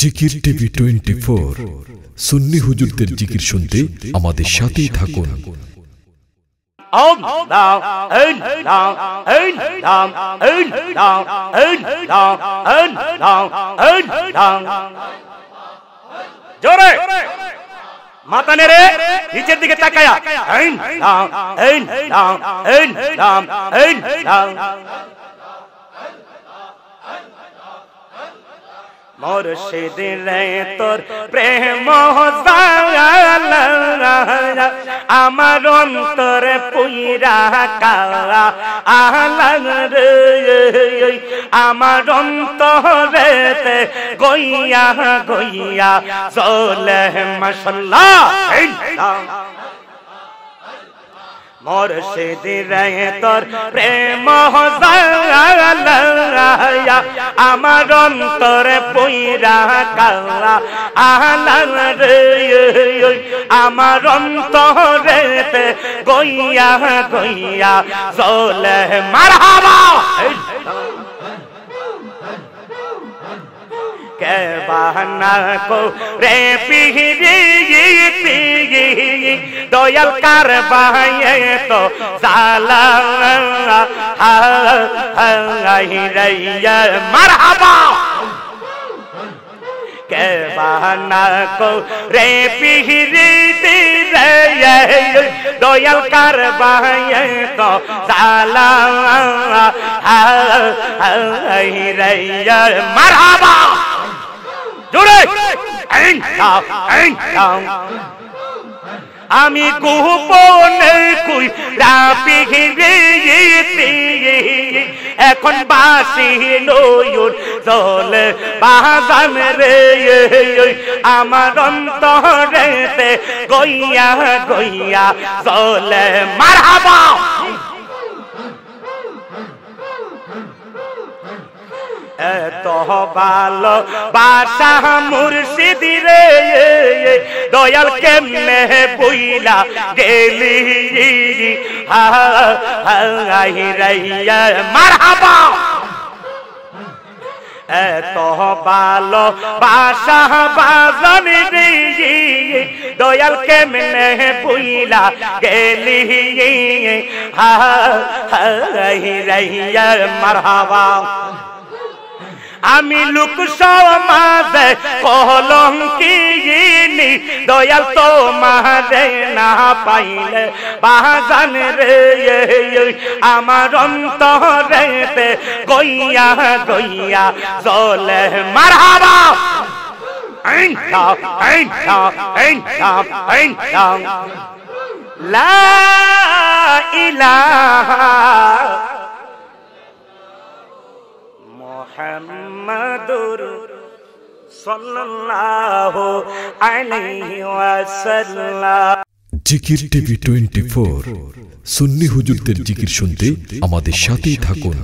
জিকির TV twenty four সুন্নি হুজুরদের জিকির শুনতে আমাদের সাথেই থাকুন জোরে মাথা নেড়ে নিচের দিকে তাকায়া মোরশেদ রে তোর প্রেম আমার অন্তর পুইরা কালা আলান আমার অন্তর গইয়া গইয়া চলে মশলা মুর্শিদ রে তোর প্রেম হজালায়া আমার অন্তরে পুইরা কালা আহালাল রে আমার অন্তরে গইয়া গইয়া জলে মারহাবা बहना को रे पिहरी पिहिरी दोयल कर बहे तो साला मरहबा के बहना को रे पिहरी दोयल कर बहे तो साला रैया मरहबा জোরে আমি গোপনে কুই রাপি ঘিরে এখন বাসি নয়ুর দল বাহান রে আমার অন্তরেতে গইয়া গইয়া চলে মারাবা এত ভালো বাসা মুর্শিদ রে দয়াল কেমনে বইলা গেলি হাই রাইয়া মারহাবা এত ভালো বাসা বাজন রে দয়াল কেমনে বুইলা গেলি হাই রাইয়া মারহাবা আমি লোক সমাজে কলঙ্কিনি দয়াল তো তোমারে না পাইলে বাজান রে আমার অন্তরে গইয়া গইয়া জলে মারাবা Ein Tag, ein Tag, ein Tag, জিকির টিভি টোয়েন্টি ফোর সুন্নি হুজুরদের জিকির শুনতে আমাদের সাথেই থাকুন